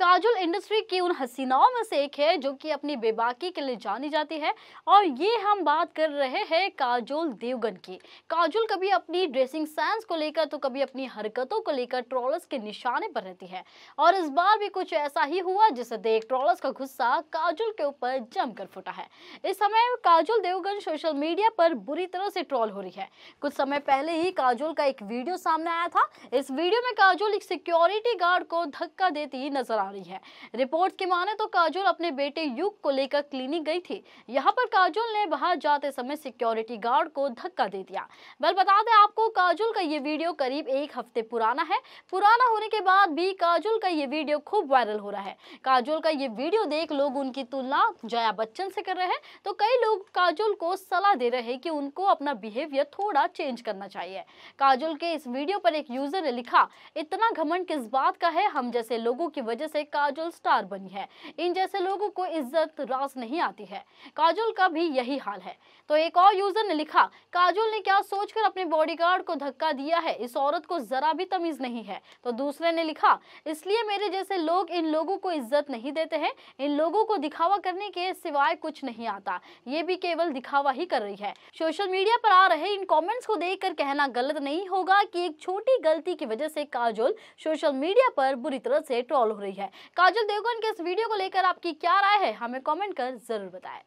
काजुल industry की उन हसीनाओं में से एक है जो कि अपनी बेबाकी के लिए जानी जाती है और ये हम बात कर रहे हैं काजुल देवगन की काजोल कभी अपनी ड्रेसिंग सेंस को लेकर तो कभी अपनी हरकतों को लेकर ट्रॉलर्स के निशाने पर रहती है और इस बार भी कुछ ऐसा ही हुआ जिसे देख ट्रॉलर्स का गुस्सा काजुल के ऊपर जमकर फुटा है इस समय काजुल देवगन सोशल मीडिया पर बुरी तरह से ट्रॉल हो रही है कुछ समय पहले ही काजुल का एक वीडियो सामने आया था इस वीडियो में काजुल एक सिक्योरिटी गार्ड को धक्का देती नजर आ जा रही है रिपोर्ट की माने तो काजोल अपने बेटे युग को लेकर क्लिनिक गई थी यहाँ पर काजोल ने बाहर जाते समय सिक्योरिटी गार्ड को धक्का दे दिया बल बता दें आपको काजुल का ये वीडियो करीब एक हफ्ते पुराना है पुराना होने के बाद भी काजुल का ये वीडियो खूब वायरल हो रहा है काजुल का ये वीडियो देख लोग उनकी तुलना जया बच्चन से कर रहे हैं तो कई लोग काजुल को सलाह दे रहे हैं कि उनको अपना बिहेवियर थोड़ा चेंज करना चाहिए काजुल के इस वीडियो पर एक यूजर ने लिखा इतना घमंड किस बात का है हम जैसे लोगों की वजह से से काजोल स्टार बनी है इन जैसे लोगों को इज्जत रास नहीं आती है काजोल का भी यही हाल है तो एक और यूजर ने लिखा काजोल ने क्या सोचकर अपने बॉडीगार्ड को धक्का दिया है इस औरत को जरा भी तमीज नहीं है तो दूसरे ने लिखा इसलिए मेरे जैसे लोग इन लोगों को इज्जत नहीं देते हैं इन लोगों को दिखावा करने के सिवाय कुछ नहीं आता ये भी केवल दिखावा ही कर रही है सोशल मीडिया पर आ रहे इन कमेंट्स को देखकर कहना गलत नहीं होगा कि एक छोटी गलती की वजह से काजोल सोशल मीडिया पर बुरी तरह से ट्रोल हो रही है है काजल देवगन के इस वीडियो को लेकर आपकी क्या राय है हमें कॉमेंट कर जरूर बताएं